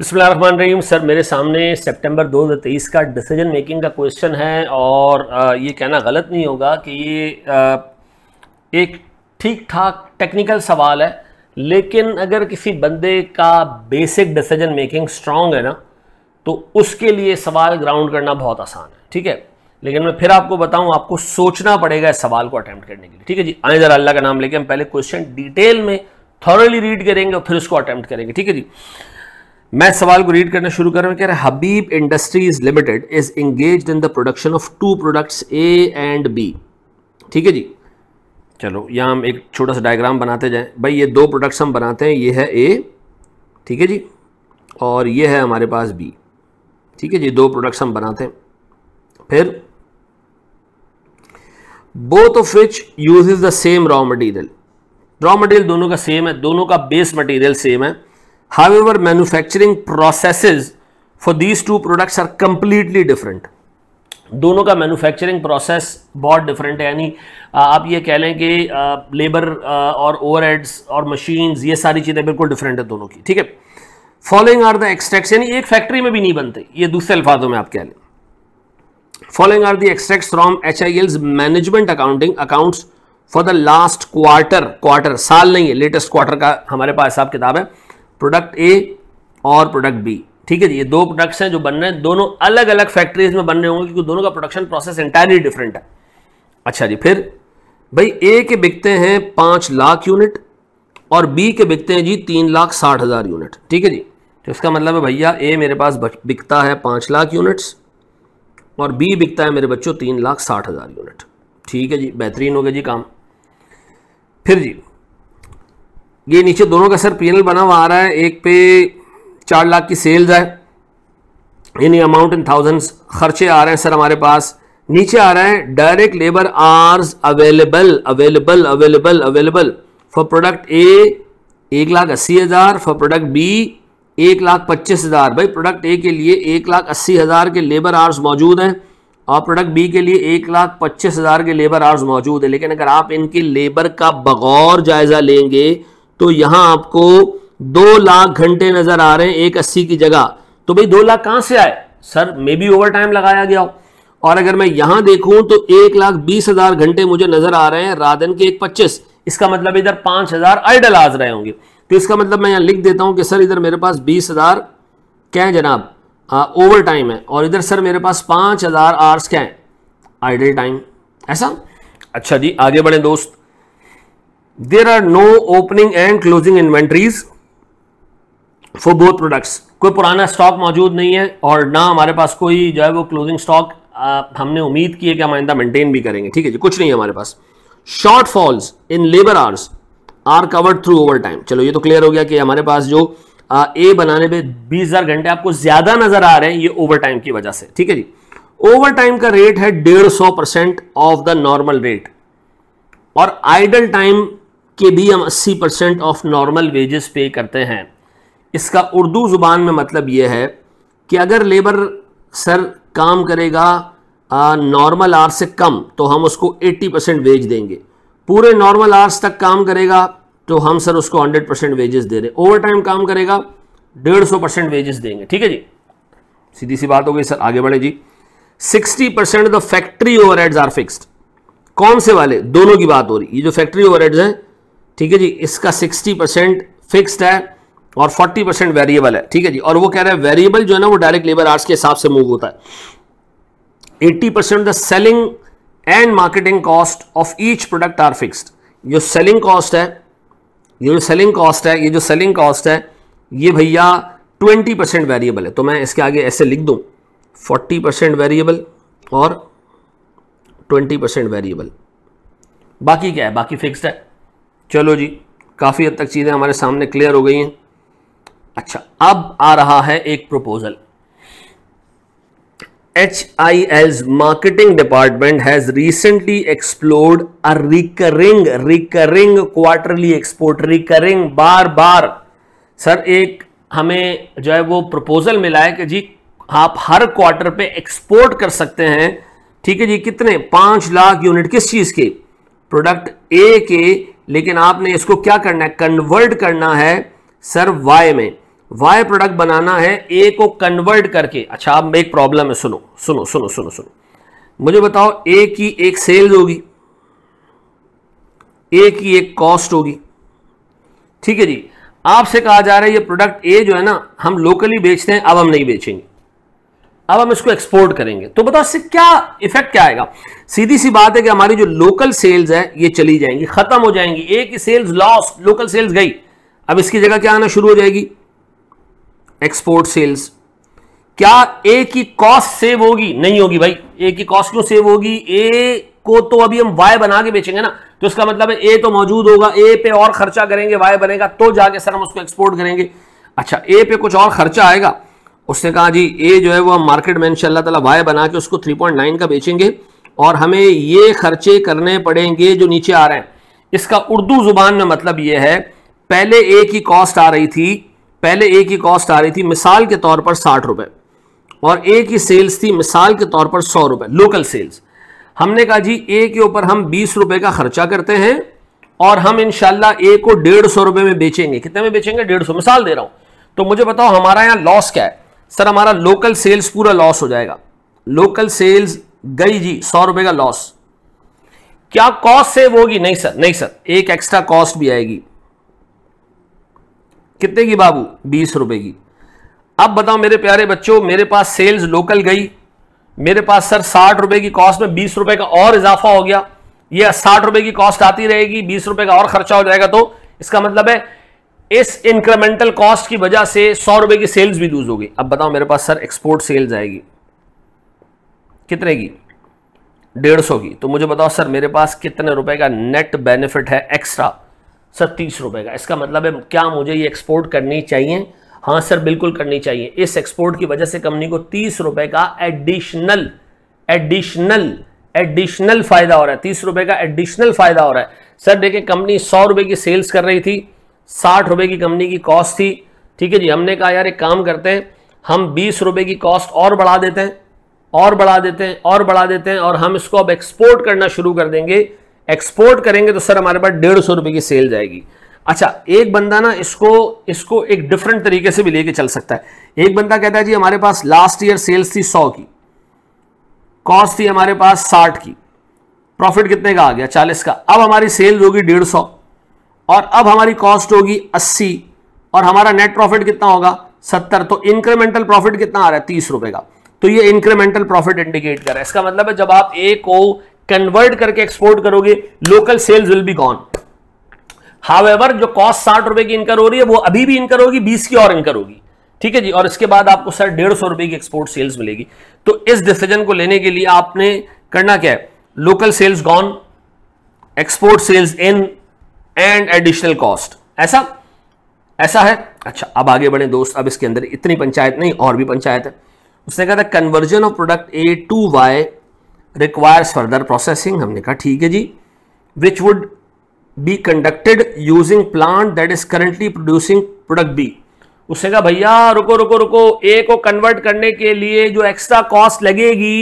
बसमान रहीम sir मेरे सामने सितंबर 2023 का डिसीजन मेकिंग का क्वेश्चन है और ये कहना गलत नहीं होगा कि ये एक ठीक ठाक टेक्निकल सवाल है लेकिन अगर किसी बंदे का बेसिक डिसीजन मेकिंग स्ट्रांग है ना तो उसके लिए सवाल ग्राउंड करना बहुत आसान है ठीक है लेकिन मैं फिर आपको बताऊं आपको सोचना पड़ेगा इस सवाल को अटैम्प्ट करने के लिए ठीक है जी आए जरा अल्लाह का नाम लेके हम पहले क्वेश्चन डिटेल में थॉरली रीड करेंगे और फिर उसको अटैम्प्ट करेंगे ठीक है जी मैं सवाल को रीड करना शुरू कर रहा हूँ कह रहे Habib industries limited is engaged in the production of two products A and B ठीक है जी चलो यहाँ हम एक छोटा सा डायग्राम बनाते जाएं भाई ये दो प्रोडक्ट्स हम बनाते हैं ये है ए ठीक है जी और ये है हमारे पास बी ठीक है जी दो प्रोडक्ट्स हम बनाते हैं फिर both of which use the same raw material raw material दोनों का सेम है दोनों का बेस मटेरियल सेम है However, manufacturing processes for these two products are completely different. दोनों का मैन्युफैक्चरिंग प्रोसेस बहुत डिफरेंट है यानी आप ये कह लें कि लेबर और ओवर और मशीन्स ये सारी चीज़ें बिल्कुल डिफरेंट है दोनों की ठीक है फॉलोइंग आर द एक्सट्रैक्ट यानी एक फैक्ट्री में भी नहीं बनते ये दूसरे अल्फाजों में आप कह लें following are the extract from H I L's management accounting accounts for the last quarter quarter साल नहीं है लेटेस्ट क्वार्टर का हमारे पास हिसाब किताब है प्रोडक्ट ए और प्रोडक्ट बी ठीक है जी ये दो प्रोडक्ट्स हैं जो बन रहे हैं दोनों अलग अलग फैक्ट्रीज में बन रहे होंगे क्योंकि दोनों का प्रोडक्शन प्रोसेस इंटायरली डिफरेंट है अच्छा जी फिर भाई ए के बिकते हैं पाँच लाख यूनिट और बी के बिकते हैं जी तीन लाख साठ हज़ार यूनिट ठीक है जी तो इसका मतलब है भैया ए मेरे पास बिकता है पाँच लाख यूनिट्स और बी बिकता है मेरे बच्चों तीन लाख साठ हज़ार यूनिट ठीक है जी बेहतरीन हो गया जी काम फिर जी ये नीचे दोनों का सर पी बना हुआ आ रहा है एक पे चार लाख की सेल्स है इन अमाउंट इन थाउजेंड्स खर्चे आ रहे हैं सर हमारे पास नीचे आ रहा है direct labour hours available available available available for product A एक लाख अस्सी हज़ार फॉर प्रोडक्ट बी एक लाख पच्चीस हज़ार भाई प्रोडक्ट ए के लिए एक लाख अस्सी हज़ार के लेबर आर्स मौजूद हैं और प्रोडक्ट बी के लिए एक लाख पच्चीस हज़ार के लेबर आर्स मौजूद है लेकिन अगर आप इनके लेबर का बगौर जायज़ा लेंगे तो यहां आपको दो लाख घंटे नजर आ रहे हैं एक अस्सी की जगह तो भाई दो लाख कहां से आए sir maybe overtime लगाया गया हो और अगर मैं यहां देखूं तो एक लाख बीस हजार घंटे मुझे नजर आ रहे हैं राधन के एक पच्चीस इसका मतलब इधर पांच हजार आइडल आज रहे होंगे तो इसका मतलब मैं यहां लिख देता हूं कि सर इधर मेरे पास बीस हजार क्या है जनाब ओवर टाइम है और इधर सर मेरे पास पांच हजार आर्स क्या है आइडल टाइम ऐसा अच्छा जी आगे बढ़े दोस्त there are no opening and closing inventories for both products कोई पुराना स्टॉक मौजूद नहीं है और ना हमारे पास कोई जो है वो क्लोजिंग स्टॉक हमने उम्मीद की है कि हम आइंदा मेंटेन भी करेंगे ठीक है जी कुछ नहीं है हमारे पास shortfalls in labour hours are covered through overtime चलो ये तो क्लियर हो गया कि हमारे पास जो आ, ए बनाने में बीस हजार घंटे आपको ज्यादा नजर आ रहे हैं ये ओवर टाइम की वजह से ठीक है जी ओवर टाइम का रेट है डेढ़ सौ percent of the normal rate और आइडल टाइम कि भी हम 80 परसेंट ऑफ नॉर्मल वेजेस पे करते हैं इसका उर्दू ज़ुबान में मतलब ये है कि अगर लेबर सर काम करेगा नॉर्मल आर्स से कम तो हम उसको 80 परसेंट वेज देंगे पूरे नॉर्मल आर्स तक काम करेगा तो हम सर उसको 100 परसेंट वेजेस दे रहे ओवर टाइम काम करेगा डेढ़ सौ परसेंट वेजेस देंगे ठीक है जी सीधी सी बात हो गई सर आगे बढ़े जी सिक्सटी परसेंट द फैक्ट्री ओवर आर फिक्सड कौन से वाले दोनों की बात हो रही ये जो फैक्ट्री ओवर हैं ठीक है जी इसका 60 परसेंट फिक्सड है और 40 परसेंट वेरिएबल है ठीक है जी और वो कह रहा है वेरिएबल जो है ना वो डायरेक्ट लेबर आर्ट्स के हिसाब से मूव होता है 80 percent the selling and marketing cost of each product are fixed जो सेलिंग कॉस्ट है ये जो सेलिंग कॉस्ट है ये जो सेलिंग कॉस्ट है ये भैया 20 परसेंट वेरिएबल है तो मैं इसके आगे ऐसे लिख दूँ 40 परसेंट वेरिएबल और 20 परसेंट वेरिएबल बाकी क्या है बाकी फिक्स्ड है चलो जी काफ़ी हद तक चीज़ें हमारे सामने क्लियर हो गई हैं अच्छा अब आ रहा है एक proposal H I S marketing department has recently explored a recurring recurring quarterly export recurring बार बार सर एक हमें जो है वो प्रपोजल मिला है कि जी आप हर क्वार्टर पे एक्सपोर्ट कर सकते हैं ठीक है जी कितने पांच लाख यूनिट किस चीज के प्रोडक्ट ए के लेकिन आपने इसको क्या करना है कन्वर्ट करना है सर वाई में वाई प्रोडक्ट बनाना है ए को कन्वर्ट करके अच्छा अब एक प्रॉब्लम है सुनो सुनो सुनो सुनो सुनो मुझे बताओ ए की एक सेल्स होगी ए की एक कॉस्ट होगी ठीक है जी आपसे कहा जा रहा है ये प्रोडक्ट ए जो है ना हम लोकली बेचते हैं अब हम नहीं बेचेंगे अब हम इसको एक्सपोर्ट करेंगे तो बताओ इससे क्या इफेक्ट क्या आएगा सीधी सी बात है कि हमारी जो लोकल सेल्स है ये चली जाएंगी खत्म हो जाएंगी एक ही सेल्स लॉस लोकल सेल्स गई अब इसकी जगह क्या आना शुरू हो जाएगी एक्सपोर्ट सेल्स क्या ए की कॉस्ट सेव होगी नहीं होगी भाई ए की कॉस्ट क्यों सेव होगी ए को तो अभी हम वाई बना के बेचेंगे ना तो इसका मतलब है ए तो मौजूद होगा ए पे और खर्चा करेंगे वाई बनेगा तो जाके सर हम उसको एक्सपोर्ट करेंगे अच्छा ए पे कुछ और खर्चा आएगा उसने कहा जी ए जो है वो हम मार्केट में इनशाला ताला वाई बना के उसको 3.9 का बेचेंगे और हमें ये खर्चे करने पड़ेंगे जो नीचे आ रहे हैं इसका उर्दू ज़ुबान में मतलब ये है पहले ए की कॉस्ट आ रही थी पहले ए की कॉस्ट आ रही थी मिसाल के तौर पर साठ रुपये और ए की सेल्स थी मिसाल के तौर पर सौ रुपये लोकल सेल्स हमने कहा जी ए के ऊपर हम बीस रुपये का खर्चा करते हैं और हम इनशाला ए को डेढ़ सौ रुपये में बेचेंगे कितने में बेचेंगे डेढ़ सौ मिसाल दे रहा हूँ तो मुझे बताओ हमारा यहाँ लॉस क्या है सर हमारा लोकल सेल्स पूरा लॉस हो जाएगा लोकल सेल्स गई जी सौ रुपए का लॉस क्या कॉस्ट सेव होगी नहीं सर नहीं सर एक एक्स्ट्रा कॉस्ट भी आएगी कितने की बाबू बीस रुपए की अब बताओ मेरे प्यारे बच्चों मेरे पास सेल्स लोकल गई मेरे पास सर साठ रुपए की कॉस्ट में बीस रुपए का और इजाफा हो गया ये साठ रुपए की कॉस्ट आती रहेगी बीस रुपए का और खर्चा हो जाएगा तो इसका मतलब है इस इंक्रीमेंटल कॉस्ट की वजह से सौ रुपए की सेल्स भी लूज होगी अब बताओ मेरे पास सर एक्सपोर्ट सेल्स आएगी कितने की डेढ़ सौ की तो मुझे बताओ सर मेरे पास कितने रुपए का नेट बेनिफिट है एक्स्ट्रा सर तीस रुपए का इसका मतलब है क्या मुझे ये एक्सपोर्ट करनी चाहिए हाँ सर बिल्कुल करनी चाहिए इस एक्सपोर्ट की वजह से कंपनी को तीस रुपए का एडिशनल एडिशनल एडिशनल फायदा हो रहा है तीस रुपए का एडिशनल फायदा हो रहा है सर देखिए कंपनी सौ रुपए की सेल्स कर रही थी साठ रुपए की कंपनी की कॉस्ट थी ठीक है जी हमने कहा यार एक काम करते हैं हम बीस रुपए की कॉस्ट और बढ़ा देते हैं और बढ़ा देते हैं और बढ़ा देते हैं और हम इसको अब एक्सपोर्ट करना शुरू कर देंगे एक्सपोर्ट करेंगे तो सर हमारे पास डेढ़ सौ रुपये की सेल जाएगी अच्छा एक बंदा ना इसको इसको एक डिफरेंट तरीके से भी लेके चल सकता है एक बंदा कहता है जी हमारे पास लास्ट ईयर सेल्स थी सौ की कॉस्ट थी हमारे पास साठ की प्रॉफिट कितने का आ गया चालीस का अब हमारी सेल्स होगी डेढ़ सौ और अब हमारी कॉस्ट होगी अस्सी और हमारा नेट प्रॉफिट कितना होगा सत्तर तो इंक्रीमेंटल प्रॉफिट कितना आ रहा है तीस रुपए का तो ये इंक्रीमेंटल प्रॉफिट इंडिकेट कर रहा है इसका मतलब है जब आप ए को कन्वर्ट करके एक्सपोर्ट करोगे local sales will be gone however जो कॉस्ट साठ रुपए की इनकर हो रही है वो अभी भी इनकर होगी बीस की और इनकर होगी ठीक है जी और इसके बाद आपको सर डेढ़ सौ रुपए की एक्सपोर्ट सेल्स मिलेगी तो इस डिसीजन को लेने के लिए आपने करना क्या है local sales gone export sales in and additional cost ऐसा ऐसा है अच्छा अब आगे बढ़े दोस्त अब इसके अंदर इतनी पंचायत नहीं और भी पंचायत है उसने कहा था conversion of product A to Y requires further processing हमने कहा ठीक है जी which would be conducted using plant that is currently producing product B उसने कहा भैया रुको रुको रुको ए को कन्वर्ट करने के लिए जो एक्स्ट्रा कॉस्ट लगेगी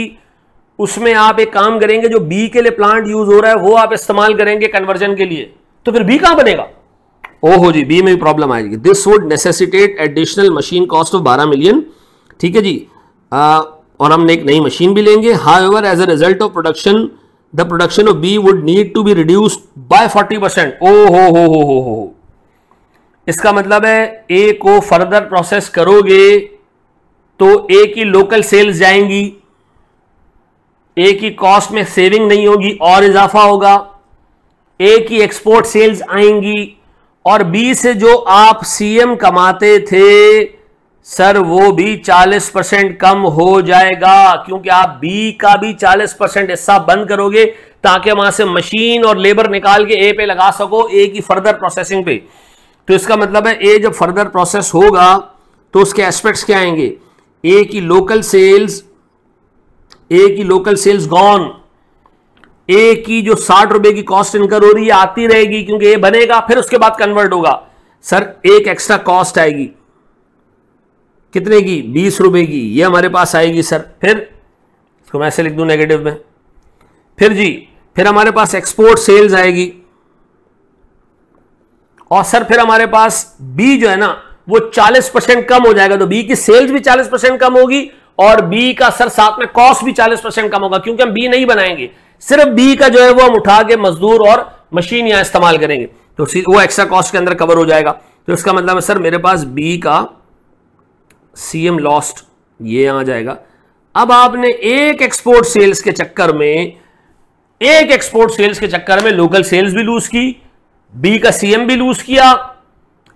उसमें आप एक काम करेंगे जो बी के लिए प्लांट यूज हो रहा है वो आप इस्तेमाल करेंगे कन्वर्जन के लिए तो फिर बी कहां बनेगा ओहो जी बी में भी प्रॉब्लम आएगी this would necessitate additional machine cost of बारह मिलियन ठीक है जी आ, और हम एक नई मशीन भी लेंगे however as a result of production the production of B would need to be reduced by 40 percent ओ हो हो हो हो हो इसका मतलब है ए को फर्दर प्रोसेस करोगे तो ए की लोकल सेल्स जाएंगी ए की कॉस्ट में सेविंग नहीं होगी और इजाफा होगा ए की एक्सपोर्ट सेल्स आएंगी और बी से जो आप सीएम कमाते थे सर वो भी 40 परसेंट कम हो जाएगा क्योंकि आप बी का भी 40 परसेंट हिस्सा बंद करोगे ताकि वहां से मशीन और लेबर निकाल के ए पे लगा सको ए की फर्दर प्रोसेसिंग पे तो इसका मतलब है ए जब फर्दर प्रोसेस होगा तो उसके एस्पेक्ट्स क्या आएंगे ए की लोकल सेल्स ए की लोकल सेल्स गॉन ए की जो साठ रुपए की कॉस्ट इनकर हो रही है आती रहेगी क्योंकि ए बनेगा फिर उसके बाद कन्वर्ट होगा सर एक एक्स्ट्रा कॉस्ट आएगी कितने की बीस रुपए की ये हमारे पास आएगी सर फिर इसको मैं ऐसे लिख दूं नेगेटिव में फिर जी फिर हमारे पास एक्सपोर्ट सेल्स आएगी और सर फिर हमारे पास बी जो है ना वो 40 परसेंट कम हो जाएगा तो बी की सेल्स भी 40 परसेंट कम होगी और बी का सर साथ में कॉस्ट भी चालीस परसेंट कम होगा क्योंकि हम बी नहीं बनाएंगे सिर्फ बी का जो है वो हम उठा के मजदूर और मशीन यहां इस्तेमाल करेंगे तो वो एक्स्ट्रा कॉस्ट के अंदर कवर हो जाएगा तो इसका मतलब है सर मेरे पास बी का सी लॉस्ट ये आ जाएगा अब आपने एक एक्सपोर्ट सेल्स के चक्कर में एक एक्सपोर्ट सेल्स के चक्कर में लोकल सेल्स भी लूज की बी का सीएम भी लूज किया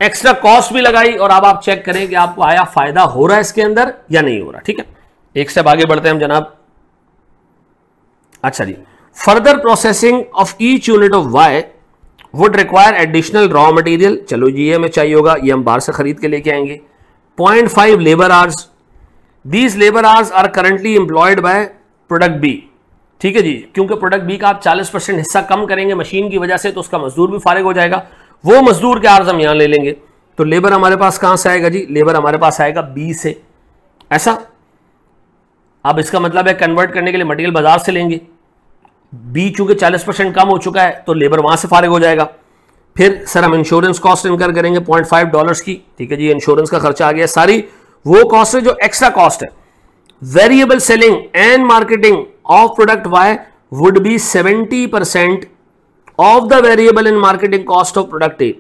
एक्स्ट्रा कॉस्ट भी लगाई और अब आप चेक करें कि आपको आया फायदा हो रहा है इसके अंदर या नहीं हो रहा ठीक है एक स्टेप आगे बढ़ते हैं हम जनाब अच्छा जी further processing of each unit of Y would require additional raw material चलो जी ये हमें चाहिए होगा ये हम बाहर से खरीद के लेके आएंगे point five labour hours these labour hours are currently employed by product B ठीक है जी क्योंकि प्रोडक्ट बी का आप 40 परसेंट हिस्सा कम करेंगे मशीन की वजह से तो उसका मजदूर भी फारिग हो जाएगा वो मजदूर के आर्ज हम यहां ले लेंगे तो लेबर हमारे पास कहां से आएगा जी लेबर हमारे पास आएगा बी से ऐसा अब इसका मतलब है कन्वर्ट करने के लिए मटेरियल बाजार से लेंगे बी चूंकि चालीस परसेंट कम हो चुका है तो लेबर वहां से फारिग हो जाएगा फिर सर हम इंश्योरेंस कॉस्ट इनकर करेंगे पॉइंट फाइव डॉलर की ठीक है जी इंश्योरेंस का खर्चा आ गया सारी वो कॉस्ट है जो एक्स्ट्रा कॉस्ट है variable selling and marketing of product Y would be seventy percent of the variable in marketing cost of product A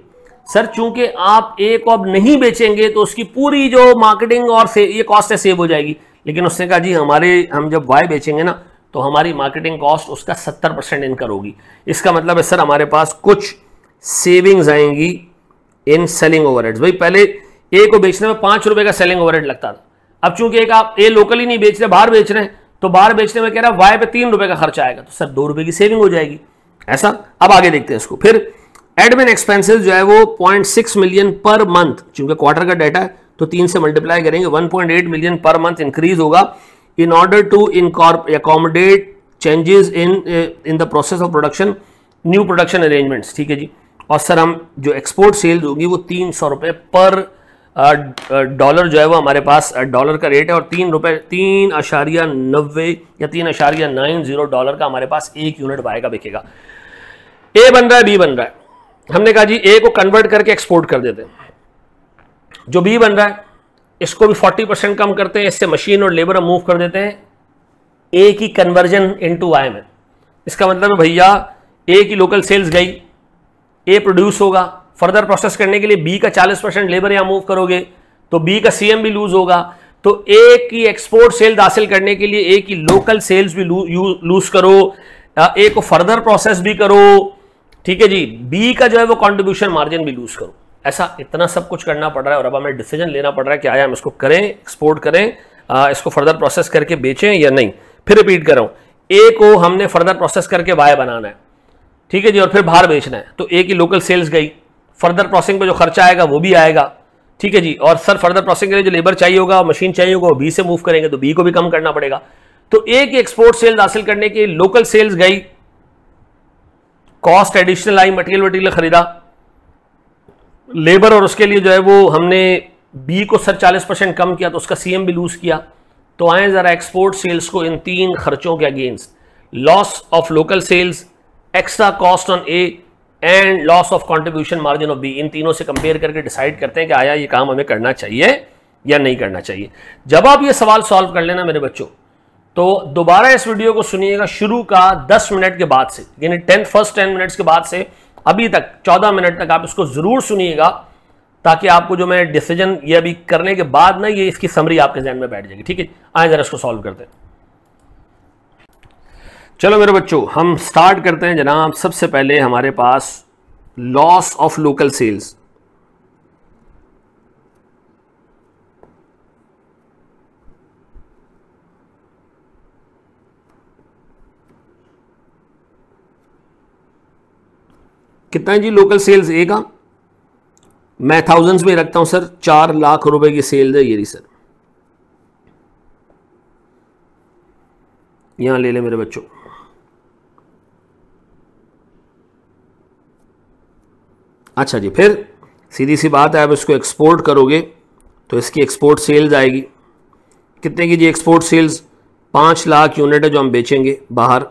sir चूंकि आप ए को अब नहीं बेचेंगे तो उसकी पूरी जो मार्केटिंग और से, ये कॉस्ट है सेव हो जाएगी लेकिन उसने कहा जी हमारे हम जब वाई बेचेंगे ना तो हमारी मार्केटिंग कॉस्ट उसका सत्तर परसेंट इनकर होगी इसका मतलब है सर हमारे पास कुछ सेविंग्स आएंगी इन सेलिंग ओवरहेड्स भाई पहले ए को बेचने में पाँच रुपए का सेलिंग ओवरहेड लगता था अब चूंकि एक आप ए लोकली नहीं बेच रहे बाहर बेच रहे हैं तो बाहर बेचने में कह रहा है वाई पे तीन रुपए का खर्चा आएगा तो सर दो रुपए की सेविंग हो जाएगी ऐसा अब आगे देखते हैं इसको फिर एडमिन एक्सपेंसेस जो है वो 0.6 मिलियन पर मंथ चूंकि क्वार्टर का डाटा है तो तीन से मल्टीप्लाई करेंगे 1.8 मिलियन पर मंथ इंक्रीज होगा in order to accommodate changes in in the process of production new production arrangements ठीक है जी और सर हम जो एक्सपोर्ट सेल्स होगी वो तीन सौ रुपये पर डॉलर जो है वो हमारे पास डॉलर eh, का रेट है और तीन रुपये तीन अशारिया नब्बे या तीन अशारिया नाइन जीरो डॉलर का हमारे पास एक यूनिट बाय का बिकेगा ए बन रहा है बी बन रहा है हमने कहा जी ए को कन्वर्ट करके एक्सपोर्ट कर देते हैं जो बी बन रहा है इसको भी 40 परसेंट कम करते हैं इससे मशीन और लेबर हम मूव कर देते हैं ए की कन्वर्जन इनटू आई में इसका मतलब है भैया ए की लोकल सेल्स गई ए प्रोड्यूस होगा फर्दर प्रोसेस करने के लिए बी का 40 परसेंट लेबर यहाँ मूव करोगे तो बी का सीएम भी लूज होगा तो ए की एक्सपोर्ट सेल्स हासिल करने के लिए ए की लोकल सेल्स भी लूज करो ए को फर्दर प्रोसेस भी करो ठीक है जी बी का जो है वो कॉन्ट्रीब्यूशन मार्जिन भी लूज करो ऐसा इतना सब कुछ करना पड़ रहा है और अब हमें डिसीजन लेना पड़ रहा है कि आया हम इसको करें एक्सपोर्ट करें आ, इसको फर्दर प्रोसेस करके बेचें या नहीं फिर रिपीट कर रहा हूँ ए को हमने फर्दर प्रोसेस करके बाय बनाना है ठीक है जी और फिर बाहर बेचना है तो ए की लोकल सेल्स गई फर्दर प्रोसेसिंग पे जो खर्चा आएगा वो भी आएगा ठीक है जी और सर फर्दर प्रोसेसिंग के लिए जो लेबर चाहिए होगा मशीन चाहिए होगा वो बी से मूव करेंगे तो बी को भी कम करना पड़ेगा तो ए की एक्सपोर्ट सेल्स हासिल करने की लोकल सेल्स गई कॉस्ट एडिशनल आई मटेरियल वटीरियल खरीदा लेबर और उसके लिए जो है वो हमने बी को सर चालीस परसेंट कम किया तो उसका सीएम भी लूज किया तो आए ज़रा एक्सपोर्ट सेल्स को इन तीन खर्चों के against loss of local sales extra cost on A and loss of contribution margin of B इन तीनों से कंपेयर करके डिसाइड करते हैं कि आया ये काम हमें करना चाहिए या नहीं करना चाहिए जब आप ये सवाल सॉल्व कर लेना मेरे बच्चों तो दोबारा इस वीडियो को सुनिएगा शुरू का 10 मिनट के बाद से यानी टेन फर्स्ट 10 मिनट्स के बाद से अभी तक 14 मिनट तक आप इसको ज़रूर सुनिएगा ताकि आपको जो मैं डिसीजन ये अभी करने के बाद ना ये इसकी समरी आपके जहन में बैठ जाएगी ठीक है आए ज़रा इसको सॉल्व करते हैं चलो मेरे बच्चों हम स्टार्ट करते हैं जनाब सबसे पहले हमारे पास लॉस ऑफ लोकल सेल्स कितना है जी लोकल सेल्स ए का मैं थाउजेंड्स में रखता हूं सर चार लाख रुपए की सेल्स है ये रही सर यहां ले ले मेरे बच्चों अच्छा जी फिर सीधी सी बात है आप इसको एक्सपोर्ट करोगे तो इसकी एक्सपोर्ट सेल्स आएगी कितने की जी एक्सपोर्ट सेल्स पांच लाख यूनिट है जो हम बेचेंगे बाहर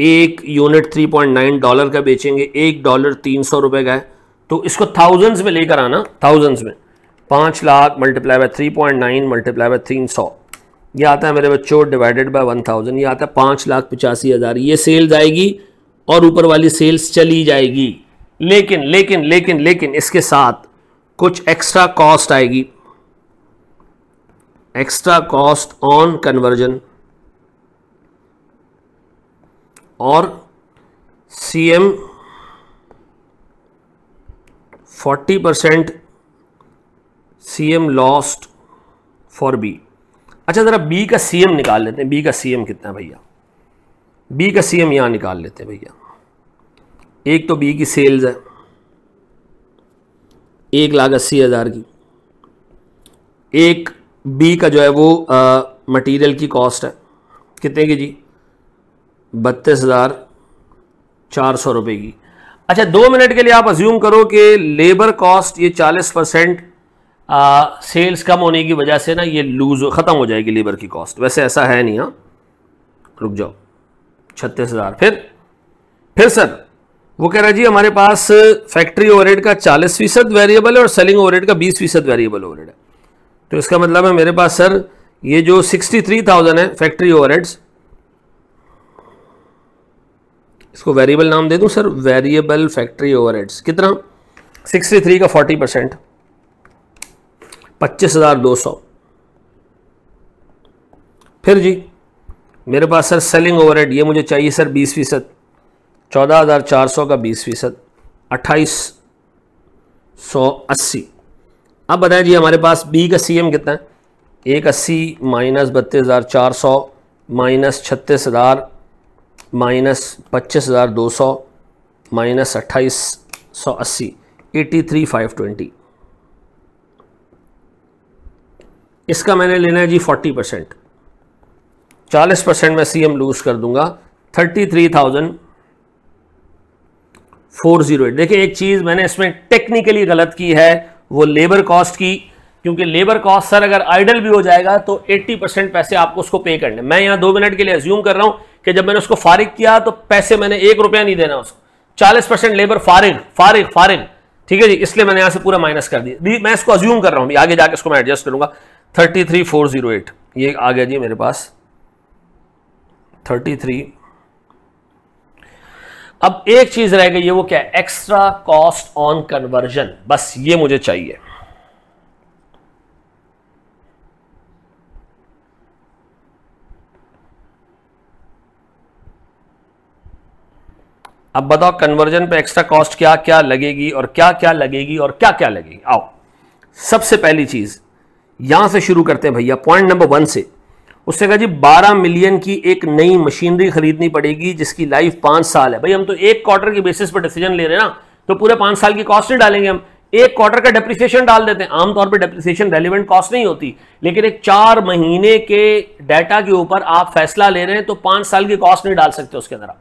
एक यूनिट 3.9 डॉलर का बेचेंगे एक डॉलर तीन सौ रुपये का है तो इसको थाउजेंड्स में लेकर आना थाउजेंड्स में पाँच lakh multiply by three point nine multiply by तीन सौ यह आता है मेरे बच्चों डिवाइडेड बाय वन थाउजेंड ये आता है पाँच लाख पचासी हज़ार ये सेल्स आएगी और ऊपर वाली सेल्स चली जाएगी लेकिन लेकिन लेकिन लेकिन इसके साथ कुछ एक्स्ट्रा कॉस्ट आएगी एक्स्ट्रा कॉस्ट ऑन कन्वर्जन और C M forty percent C M lost for B अच्छा ज़रा बी का सी एम निकाल लेते हैं बी का सी एम कितना है भैया बी का सी एम यहाँ निकाल लेते हैं भैया एक तो बी की सेल्स है एक लाख अस्सी हज़ार की एक बी का जो है वो मटेरियल की कॉस्ट है कितने की जी बत्तीस हज़ार चार सौ रुपये की अच्छा दो मिनट के लिए आप अज्यूम करो कि लेबर कॉस्ट ये चालीस परसेंट सेल्स कम होने की वजह से ना ये लूज़ ख़त्म हो जाएगी लेबर की कॉस्ट वैसे ऐसा है नहीं हाँ रुक जाओ छत्तीस हज़ार फिर फिर सर वो कह रहा जी हमारे पास फैक्ट्री ओवरहेड का चालीस फीसद वेरिएबल है और सेलिंग ओवरहेड का बीस फीसद वेरिएबल ओवरहेड है तो इसका मतलब है मेरे पास सर ये जो सिक्सटी थ्री थाउजेंड है फैक्ट्री ओवरहेड्स इसको वेरिएबल नाम दे दूँ सर वेरिएबल फैक्ट्री ओवरहेड्स कितना 63 का 40 परसेंट पच्चीस हज़ार दो सौ फिर जी मेरे पास सर सेलिंग ओवरहेड ये मुझे चाहिए सर बीस फीसद चौदह हज़ार चार सौ का बीस फीसद अट्ठाईस सौ अस्सी अब बताएं जी हमारे पास बी का सीएम कितना है एक अस्सी माइनस बत्तीस हज़ार चार सौ माइनस छत्तीस हज़ार माइनस पच्चीस हज़ार दो सौ माइनस अट्ठाईस सौ अस्सी एटी थ्री फाइव ट्वेंटी इसका मैंने लेना है जी फोर्टी परसेंट चालीस परसेंट मैं सी लूज़ कर दूंगा thirty three thousand four zero eight देखिए एक चीज़ मैंने इसमें टेक्निकली गलत की है वो लेबर कॉस्ट की क्योंकि लेबर कॉस्ट सर अगर आइडल भी हो जाएगा तो 80 परसेंट पैसे आपको उसको पे करने मैं यहां दो मिनट के लिए एज्यूम कर रहा हूं कि जब मैंने उसको फारिग किया तो पैसे मैंने एक रुपया नहीं देना उसको चालीस परसेंट लेबर फारिग फारिग फारिग ठीक है जी इसलिए मैंने यहां से पूरा माइनस कर दिया मैं इसको अज्यूम कर रहा हूँ आगे जाकर इसको मैं एडजस्ट करूंगा thirty three four zero eight ये आ गया जी मेरे पास थर्टी थ्री अब एक चीज रह गई है वो क्या है एक्स्ट्रा कॉस्ट ऑन कन्वर्जन बस ये मुझे चाहिए अब बताओ कन्वर्जन पे एक्स्ट्रा कॉस्ट क्या क्या लगेगी और क्या क्या लगेगी और क्या क्या लगेगी आओ सबसे पहली चीज यहां से शुरू करते हैं भैया पॉइंट नंबर वन से उसने कहा जी 12 मिलियन की एक नई मशीनरी खरीदनी पड़ेगी जिसकी लाइफ पांच साल है भाई हम तो एक क्वार्टर की बेसिस पर डिसीजन ले रहे हैं ना तो पूरे पांच साल की कॉस्ट नहीं डालेंगे हम एक क्वार्टर का डेप्रिसिएशन डाल देते हैं आमतौर पर डेप्रिसिएशन रेलिवेंट कॉस्ट नहीं होती लेकिन एक चार महीने के डाटा के ऊपर आप फैसला ले रहे हैं तो पांच साल की कॉस्ट नहीं डाल सकते उसके अंदर आप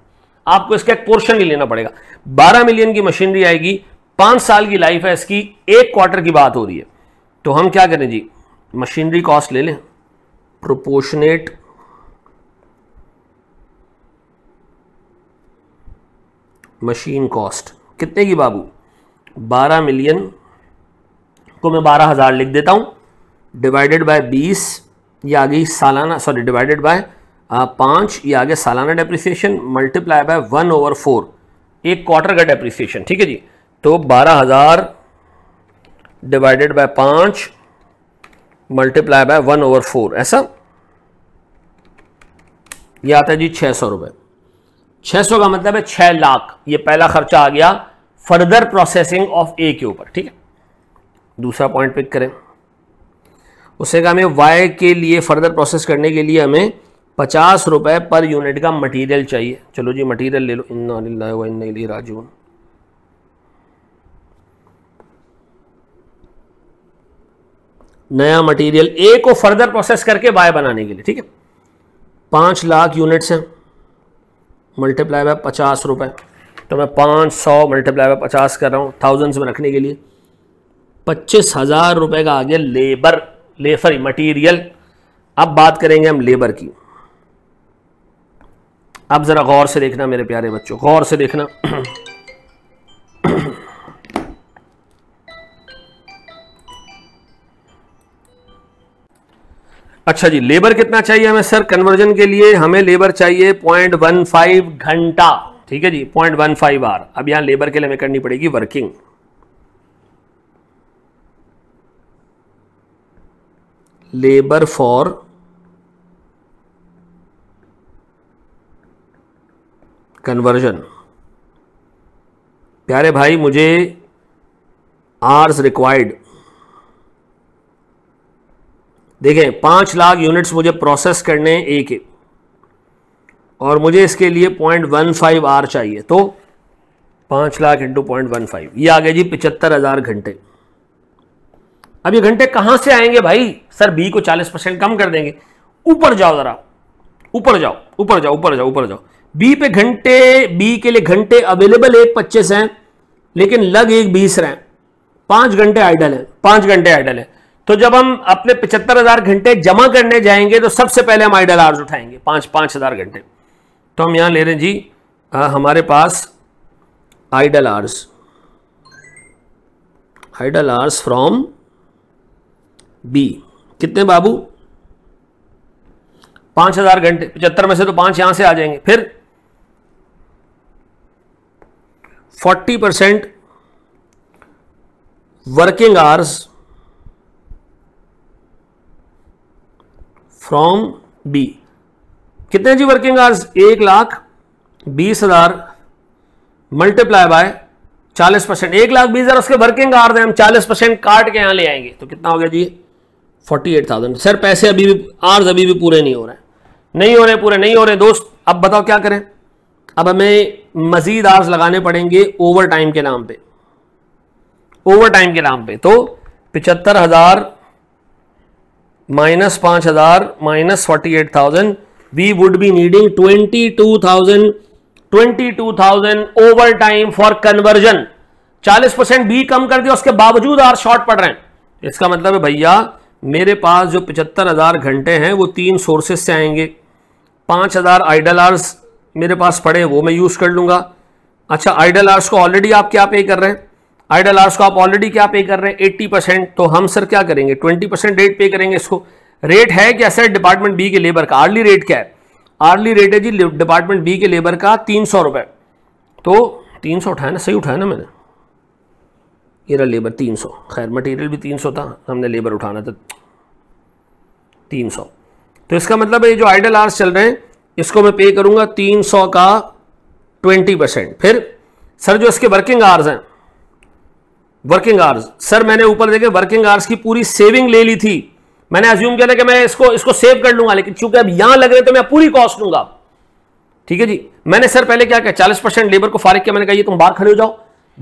आपको इसका एक पोर्शन भी लेना पड़ेगा 12 मिलियन की मशीनरी आएगी पांच साल की लाइफ है इसकी एक क्वार्टर की बात हो रही है तो हम क्या करें जी मशीनरी कॉस्ट ले लें प्रोपोर्शनेट मशीन कॉस्ट कितने की बाबू 12 मिलियन को मैं बारह हज़ार लिख देता हूं डिवाइडेड बाय 20 या आ गई सालाना सॉरी डिवाइडेड बाय पाँच या आगे सालाना depreciation multiply by one over four एक क्वार्टर का डेप्रिसिएशन ठीक है जी तो बारह हज़ार डिवाइडेड बाय पाँच multiply by one over four ऐसा ये आता है जी छः सौ रुपये छः सौ का मतलब है छः लाख ये पहला खर्चा आ गया फर्दर प्रोसेसिंग ऑफ ए के ऊपर ठीक है दूसरा पॉइंट पिक करें उससे कहा हमें वाई के लिए फर्दर प्रोसेस करने के लिए हमें पचास रुपये पर यूनिट का मटेरियल चाहिए चलो जी मटेरियल ले लो इन्ना इन्ना राजू नया मटेरियल ए को फर्दर प्रोसेस करके बाय बनाने के लिए ठीक है पांच लाख यूनिट्स हैं मल्टीप्लाई बाय पचास रुपये तो मैं पाँच सौ मल्टीप्लाई बाय पचास कर रहा हूँ थाउजेंड्स में रखने के लिए पच्चीस हज़ार रुपये का आगे लेबर लेफर मटीरियल अब बात करेंगे हम लेबर की अब ज़रा गौर से देखना मेरे प्यारे बच्चों गौर से देखना अच्छा जी लेबर कितना चाहिए हमें सर कन्वर्जन के लिए हमें लेबर चाहिए पॉइंट वन फाइव घंटा ठीक है जी पॉइंट वन फाइव आर अब यहां लेबर के लिए हमें करनी पड़ेगी वर्किंग लेबर फॉर कन्वर्जन प्यारे भाई मुझे आर्स रिक्वायर्ड देखें पांच लाख यूनिट्स मुझे प्रोसेस करने हैं ए के और मुझे इसके लिए पॉइंट वन फाइव आर चाहिए तो पांच lakh into point one five ये आ गए जी पिचहत्तर हज़ार घंटे अब ये घंटे कहां से आएंगे भाई सर बी को चालीस परसेंट कम कर देंगे ऊपर जाओ ज़रा ऊपर जाओ ऊपर जाओ ऊपर जाओ ऊपर जाओ बी पे घंटे बी के लिए घंटे अवेलेबल एक पच्चीस हैं लेकिन लग एक बीस रहे पांच घंटे आइडल है पांच घंटे आइडल है तो जब हम अपने पचहत्तर हजार घंटे जमा करने जाएंगे तो सबसे पहले हम आइडल आर्ज उठाएंगे पांच पांच हजार घंटे तो हम यहां ले रहे हैं जी आ, हमारे पास idle hours idle hours from B कितने बाबू पांच हजार घंटे पचहत्तर में से तो पांच यहां से आ जाएंगे फिर forty percent working hours from B कितने जी वर्किंग आवर्स एक लाख बीस हजार मल्टीप्लाई बाय चालीस परसेंट एक लाख बीस हजार उसके वर्किंग आवर्स हम चालीस परसेंट काट के यहां ले आएंगे तो कितना हो गया जी फोर्टी एट थाउजेंड सर पैसे अभी भी आर्ज अभी भी पूरे नहीं हो रहे नहीं हो रहे पूरे नहीं हो रहे दोस्त अब बताओ क्या करें अब हमें मजीद आर्स लगाने पड़ेंगे ओवर टाइम के नाम पे ओवर टाइम के नाम पे तो पिचहत्तर हज़ार माइनस पांच हज़ार minus forty eight thousand we would be needing twenty two thousand twenty two thousand overtime for conversion चालीस परसेंट भी कम कर दिया उसके बावजूद आर शॉर्ट पड़ रहे हैं इसका मतलब है भैया मेरे पास जो पिचहत्तर हज़ार घंटे हैं वो तीन सोर्सेस से आएंगे पांच हज़ार आइडल आर्स मेरे पास पड़े वो मैं यूज़ कर लूँगा अच्छा आइडल आर्स को ऑलरेडी आप क्या पे कर रहे हैं आइडल आर्स को आप ऑलरेडी क्या पे कर रहे हैं एट्टी परसेंट तो हम सर क्या करेंगे ट्वेंटी परसेंट रेट पे करेंगे इसको रेट है क्या सर डिपार्टमेंट बी के लेबर का आर्ली रेट क्या है आर्ली रेट है जी डिपार्टमेंट बी के लेबर का तीन सौ रुपये तो तीन सौ उठाया ना सही उठाया ना मैंने ये रहा लेबर तीन सौ खैर मटेरियल भी तीन सौ था हमने लेबर उठाना था तीन सौ तो इसका मतलब ये जो आइडल आर्स चल रहे हैं इसको मैं पे करूंगा 300 का 20 परसेंट फिर सर जो इसके वर्किंग आवर्स हैं वर्किंग आवर्स सर मैंने ऊपर देखे वर्किंग आवर्स की पूरी सेविंग ले ली थी मैंने अज्यूम किया था कि मैं इसको इसको सेव कर लूंगा लेकिन चूंकि अब यहां लग रहे तो मैं पूरी कॉस्ट लूंगा ठीक है जी मैंने सर पहले क्या किया चालीस परसेंट लेबर को फारिग किया मैंने कहा ये तुम बाहर खड़े हो जाओ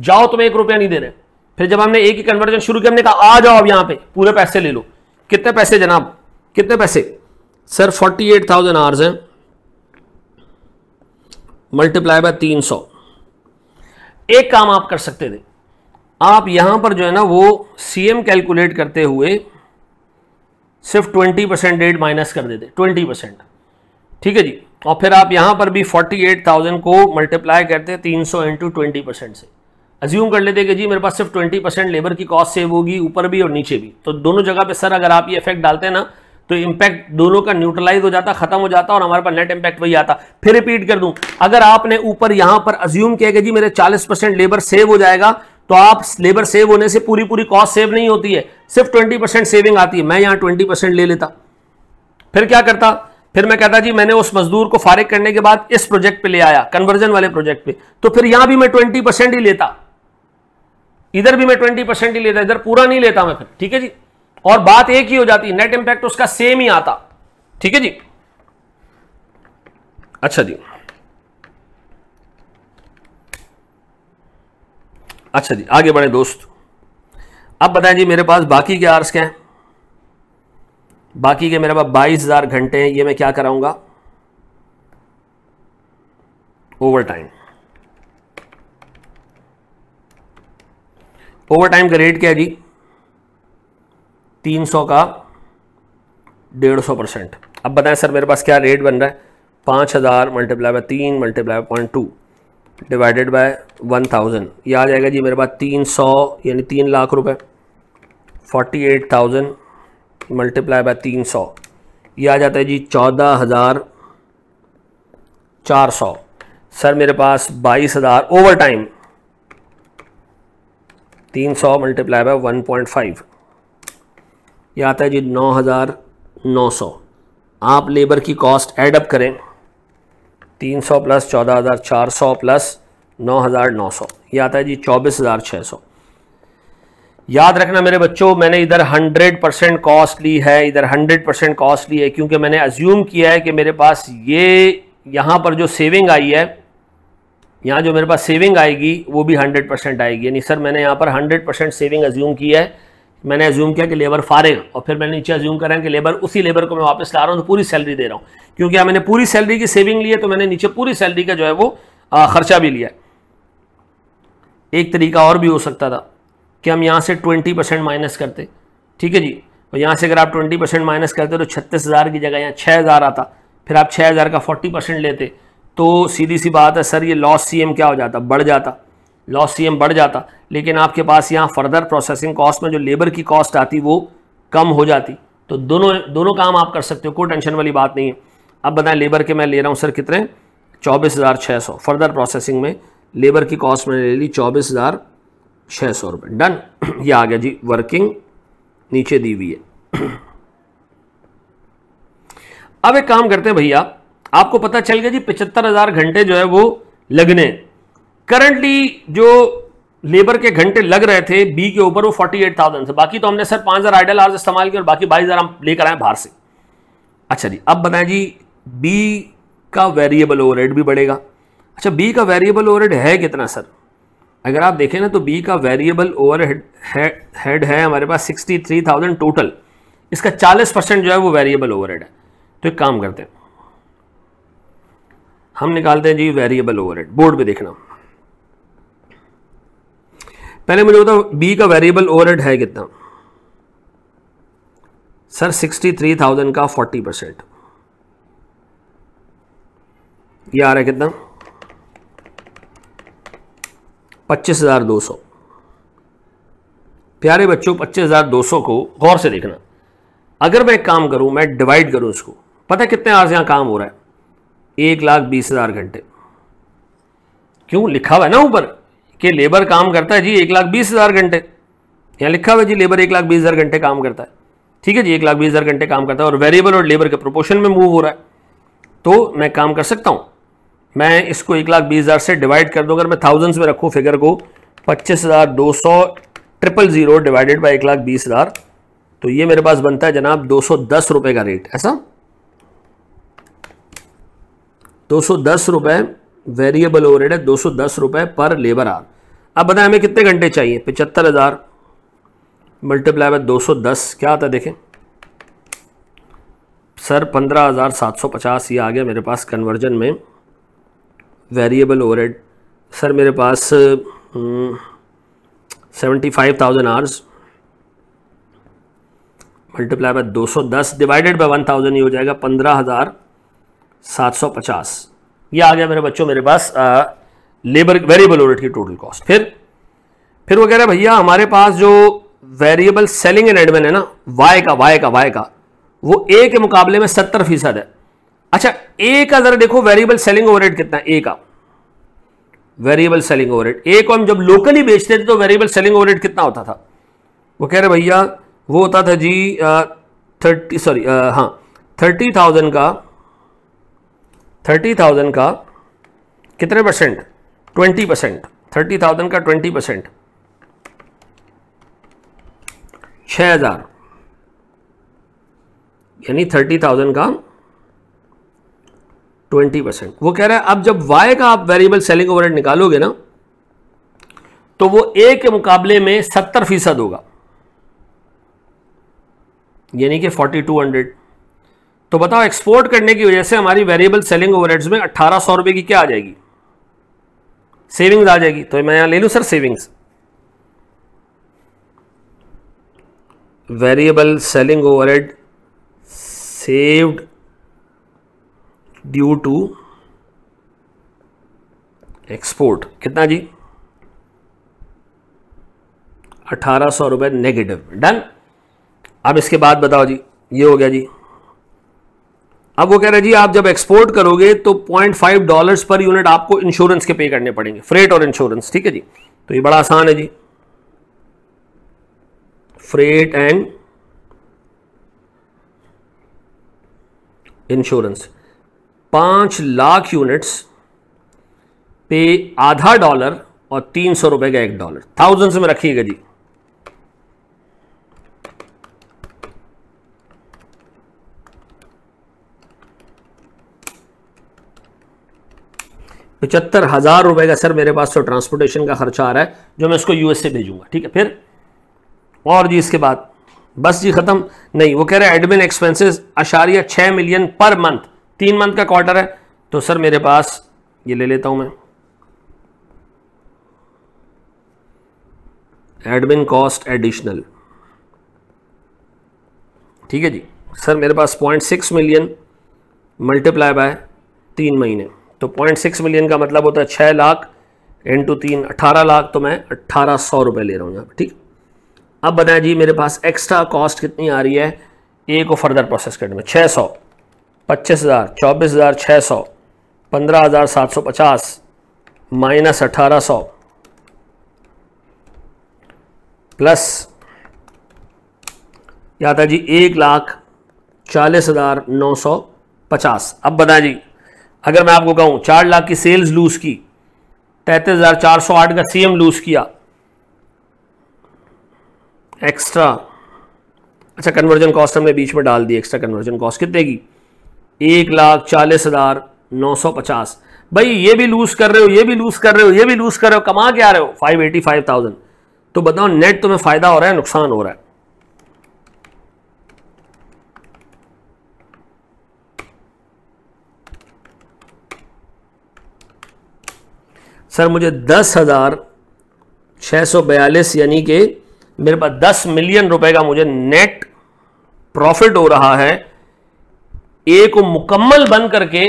जाओ तुम्हें एक रुपया नहीं दे रहे फिर जब हमने एक ही कन्वर्जन शुरू किया हमने कहा आ जाओ अब यहां पे पूरे पैसे ले लो कितने पैसे जनाब कितने पैसे sir forty eight thousand hours हैं मल्टीप्लाई बाय तीन सौ एक काम आप कर सकते थे आप यहां पर जो है ना वो सीएम कैलकुलेट करते हुए सिर्फ ट्वेंटी परसेंट रेट माइनस कर देते ट्वेंटी परसेंट ठीक है जी और फिर आप यहां पर भी फोर्टी एट थाउजेंड को मल्टीप्लाई करते तीन सौ इंटू ट्वेंटी परसेंट से अज्यूम कर लेते कि जी मेरे पास सिर्फ ट्वेंटी परसेंट लेबर की कॉस्ट सेव होगी ऊपर भी और नीचे भी तो दोनों जगह पे सर अगर आप ये इफेक्ट डालते हैं ना तो इंपैक्ट दोनों का न्यूट्रलाइज हो जाता खत्म हो जाता और हमारे पास नेट इंपैक्ट वही आता फिर रिपीट कर दूं अगर आपने ऊपर यहां पर अज्यूम किया जी मेरे 40 परसेंट लेबर सेव हो जाएगा तो आप लेबर सेव होने से पूरी पूरी कॉस्ट सेव नहीं होती है सिर्फ 20 परसेंट सेविंग आती है मैं यहां 20 परसेंट ले लेता फिर क्या करता फिर मैं कहता जी मैंने उस मजदूर को फारिग करने के बाद इस प्रोजेक्ट पर ले आया कन्वर्जन वाले प्रोजेक्ट पर तो फिर यहां भी मैं ट्वेंटी परसेंट ही लेता इधर भी मैं ट्वेंटी परसेंट ही लेता इधर पूरा नहीं लेता मैं फिर ठीक है जी और बात एक ही हो जाती है नेट इंपैक्ट उसका सेम ही आता ठीक है जी अच्छा जी अच्छा जी आगे बढ़े दोस्त अब बताएं जी मेरे पास बाकी के आर्स क्या हैं बाकी के मेरे पास बाईस हजार घंटे हैं ये मैं क्या कराऊंगा ओवर टाइम ओवर टाइम का रेट क्या है जी तीन सौ का डेढ़ सौ परसेंट अब बताएं सर मेरे पास क्या रेट बन रहा है पाँच हज़ार मल्टीप्लाई बाय तीन multiply point two divided by one thousand ये आ जाएगा जी मेरे पास तीन सौ यानी तीन लाख रुपए forty eight thousand multiply by तीन सौ ये आ जाता है जी चौदह हज़ार चार सौ सर मेरे पास बाईस हज़ार ओवर टाइम तीन सौ multiply by one point five ये आता है जी नौ हज़ार नौ सौ आप लेबर की कॉस्ट ऐड अप करें तीन सौ प्लस चौदह हज़ार चार सौ प्लस नौ हज़ार नौ सौ ये आता है जी चौबीस हज़ार छः सौ याद रखना मेरे बच्चों मैंने इधर 100 परसेंट कॉस्ट ली है इधर 100 परसेंट कॉस्ट ली है क्योंकि मैंने अज्यूम किया है कि मेरे पास ये यहाँ पर जो सेविंग आई है यहाँ जो मेरे पास सेविंग आएगी वो भी 100 परसेंट आएगी यानी सर मैंने यहाँ पर 100 परसेंट सेविंग अज्यूम की है मैंने एज्यूम किया कि लेबर फारिग और फिर मैंने नीचे एज्यूम करा कि लेबर उसी लेबर को मैं वापस ला रहा हूँ तो पूरी सैलरी दे रहा हूँ क्योंकि हाँ, मैंने पूरी सैलरी की सेविंग ली है तो मैंने नीचे पूरी सैलरी का जो है वो आ, खर्चा भी लिया एक तरीका और भी हो सकता था कि हम यहाँ से ट्वेंटी परसेंट माइनस करते ठीक है जी और यहाँ से अगर आप ट्वेंटी परसेंट माइनस करते तो छत्तीस हज़ार की जगह यहाँ छः हज़ार आता फिर आप छः हज़ार का फोर्टी परसेंट लेते तो सीधी सी बात है सर ये लॉस सी एम क्या हो जाता बढ़ जाता लॉस सी बढ़ जाता लेकिन आपके पास यहाँ फर्दर प्रोसेसिंग कॉस्ट में जो लेबर की कॉस्ट आती वो कम हो जाती तो दोनों दोनों काम आप कर सकते हो कोई टेंशन वाली बात नहीं है अब बताएं लेबर के मैं ले रहा हूँ सर कितने चौबीस हज़ार छः सौ फर्दर प्रोसेसिंग में लेबर की कॉस्ट मैंने ले ली चौबीस हज़ार छः सौ रुपये डन ये आ गया जी वर्किंग नीचे दी हुई है अब एक काम करते हैं भैया आपको पता चल गया जी पचहत्तर हज़ार घंटे जो है वो लगने करंटली जो लेबर के घंटे लग रहे थे बी के ऊपर वो फोर्टी एट थाउजेंड बाकी तो हमने सर पाँच हज़ार आइडल आर्स इस्तेमाल किया और बाकी बाईस हज़ार हम लेकर आए बाहर से अच्छा जी अब बताएं जी बी का वेरिएबल ओवर भी बढ़ेगा अच्छा बी का वेरिएबल ओवर है कितना सर अगर आप देखें ना तो बी का वेरिएबल ओवर हेड है हमारे पास सिक्सटी थ्री थाउजेंड टोटल इसका चालीस परसेंट जो है वो वेरिएबल ओवर है तो एक काम करते हैं हम निकालते हैं जी वेरिएबल ओवर बोर्ड पर देखना पहले मुझे बताओ बी का वेरिएबल ओवर है कितना सर सिक्सटी थ्री थाउजेंड का फोर्टी परसेंट यह आ रहा है कितना पच्चीस हजार दो सौ प्यारे बच्चों पच्चीस हजार दो सौ को गौर से देखना अगर मैं एक काम करूं मैं डिवाइड करूं इसको पता कितने आज यहां काम हो रहा है एक लाख बीस हजार घंटे क्यों लिखा हुआ है ना ऊपर कि लेबर काम करता है जी एक लाख बीस हज़ार घंटे यहाँ लिखा हुआ जी लेबर एक लाख बीस हज़ार घंटे काम करता है ठीक है जी एक लाख बीस हज़ार घंटे काम करता है और वेरिएबल और लेबर के प्रोपोर्शन में मूव हो रहा है तो मैं काम कर सकता हूँ मैं इसको एक लाख बीस हज़ार से डिवाइड कर दूँ अगर मैं थाउजेंड्स में रखूँ फिगर को पच्चीस हज़ार दो सौ ट्रिपल ज़ीरो डिवाइडेड बाई एक लाख बीस हज़ार तो ये मेरे पास बनता है जनाब दो सौ दस रुपये का रेट ऐसा दो सौ दस रुपये वेरिएबल ओवरहेड है दो सौ दस रुपये पर लेबर आर अब बताएं हमें कितने घंटे चाहिए पिचहत्तर हज़ार मल्टीप्लाई बाय दो सौ दस क्या आता है देखें सर पंद्रह हज़ार सात सौ पचास ये आ गया मेरे पास कन्वर्जन में वेरिएबल ओवर सर मेरे पास seventy five thousand hours multiply by दो सौ दस डिवाइडेड बाय वन थाउजेंड ये हो जाएगा पंद्रह हज़ार सात सौ पचास ये आ गया मेरे बच्चों मेरे पास आ, लेबर वेरिएबल ओवरहेड की टोटल कॉस्ट फिर फिर वो कह रहे भैया हमारे पास जो वेरिएबल सेलिंग एंड एडमिन है ना वाई का वाई का वाई का वो ए के मुकाबले में सत्तर फीसद है अच्छा ए का जरा देखो वेरिएबल सेलिंग ओवरहेड कितना है ए का वेरिएबल सेलिंग ओवरहेड ए को हम जब लोकली बेचते थे तो वेरिएबल सेलिंग ओवरहेड कितना होता था वो कह रहे भैया वो होता था जी थर्टी सॉरी हाँ थर्टी थाउजेंड का थर्टी थाउजेंड का कितने percent twenty percent thirty thousand का ट्वेंटी परसेंट छ हज़ार यानी थर्टी थाउजेंड का ट्वेंटी परसेंट वो कह रहा है अब जब वाई का आप वेरिएबल सेलिंग ओवर निकालोगे ना तो वो ए के मुकाबले में सत्तर फीसद होगा यानी कि फोर्टी टू हंड्रेड तो बताओ एक्सपोर्ट करने की वजह से हमारी वेरिएबल सेलिंग ओवरहेड्स में अट्ठारह सौ रुपए की क्या आ जाएगी सेविंग्स आ जाएगी तो मैं यहां ले लू sir savings variable selling overhead saved due to export कितना जी अठारह सौ रुपए नेगेटिव डन अब इसके बाद बताओ जी ये हो गया जी अब वो कह रहे जी आप जब एक्सपोर्ट करोगे तो 0.5 डॉलर्स पर यूनिट आपको इंश्योरेंस के पे करने पड़ेंगे फ्रेट और इंश्योरेंस ठीक है जी तो ये बड़ा आसान है जी फ्रेट एंड इंश्योरेंस पांच लाख यूनिट्स पे आधा डॉलर और तीन सौ रुपए का एक डॉलर थाउजेंड्स में रखिएगा जी पचहत्तर हज़ार रुपये का सर मेरे पास तो ट्रांसपोर्टेशन का खर्चा आ रहा है जो मैं उसको यूएसए भेजूंगा ठीक है फिर और जी इसके बाद बस जी ख़त्म नहीं वो कह रहे हैं एडमिन एक्सपेंसेस अशारिया छः मिलियन पर मंथ तीन मंथ का क्वार्टर है तो सर मेरे पास ये ले लेता हूँ मैं एडमिन कॉस्ट एडिशनल ठीक है जी सर मेरे पास point six million multiply by तीन महीने तो पॉइंट सिक्स मिलियन का मतलब होता है छह लाख इंटू तीन अठारह लाख तो मैं अट्ठारह सौ रुपये ले रहा हूँ यहाँ ठीक अब बताएं जी मेरे पास एक्स्ट्रा कॉस्ट कितनी आ रही है ए को फर्दर प्रोसेस करने में छः सौ पच्चीस हज़ार चौबीस हज़ार छः सौ पंद्रह हज़ार सात सौ पचास माइनस अठारह सौ प्लस या था जी एक लाख चालीस हज़ार नौ सौ पचास अब बताए जी अगर मैं आपको कहूँ चार लाख की सेल्स लूज की तैंतीस हज़ार चार सौ आठ का सीएम लूज किया एक्स्ट्रा अच्छा कन्वर्जन कॉस्ट हमने बीच में डाल दी एक्स्ट्रा कन्वर्जन कॉस्ट कितने की एक लाख चालीस हज़ार नौ सौ पचास भाई ये भी लूज़ कर रहे हो ये भी लूज़ कर रहे हो ये भी लूज़ कर रहे हो कमा के आ रहे हो फाइव एटी फाइव थाउजेंड तो बताओ नेट तुम्हें फ़ायदा हो रहा है नुकसान हो रहा है सर मुझे दस हज़ार छः सौ बयालीस यानी कि मेरे पास दस मिलियन रुपए का मुझे नेट प्रॉफिट हो रहा है ए को मुकम्मल बंद करके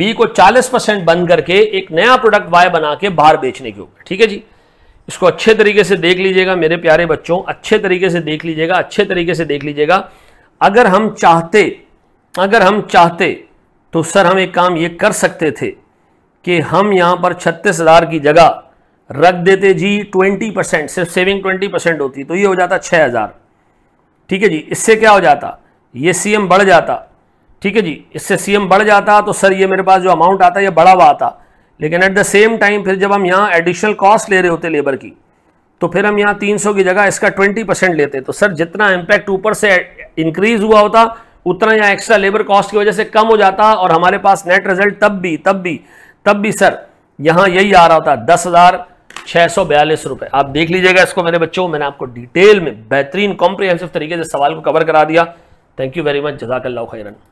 बी को 40 परसेंट बंद करके एक नया प्रोडक्ट बाय बना के बाहर बेचने के ऊपर ठीक है जी इसको अच्छे तरीके से देख लीजिएगा मेरे प्यारे बच्चों अच्छे तरीके से देख लीजिएगा अच्छे तरीके से देख लीजिएगा अगर हम चाहते अगर हम चाहते तो सर हम एक काम ये कर सकते थे कि हम यहाँ पर छत्तीस हज़ार की जगह रख देते जी ट्वेंटी परसेंट सिर्फ सेविंग ट्वेंटी परसेंट होती तो ये हो जाता छः हज़ार ठीक है जी इससे क्या हो जाता ये सीएम बढ़ जाता ठीक है जी इससे सीएम बढ़ जाता तो सर ये मेरे पास जो अमाउंट आता ये बढ़ा हुआ आता लेकिन एट द सेम टाइम फिर जब हम यहाँ एडिशनल कॉस्ट ले रहे होते लेबर की तो फिर हम यहाँ तीन की जगह इसका ट्वेंटी परसेंट लेते तो सर जितना इम्पैक्ट ऊपर से इंक्रीज हुआ होता उतना यहाँ एक्स्ट्रा लेबर कॉस्ट की वजह से कम हो जाता और हमारे पास नेट रिजल्ट तब भी तब भी तब भी सर यहां यही आ रहा होता है दस हज़ार छह सौ बयालीस रुपए आप देख लीजिएगा इसको मेरे बच्चों मैंने आपको डिटेल में बेहतरीन कॉम्प्रिहेंसिव तरीके से सवाल को कवर करा दिया थैंक यू वेरी मच जजाकल्ला खैरन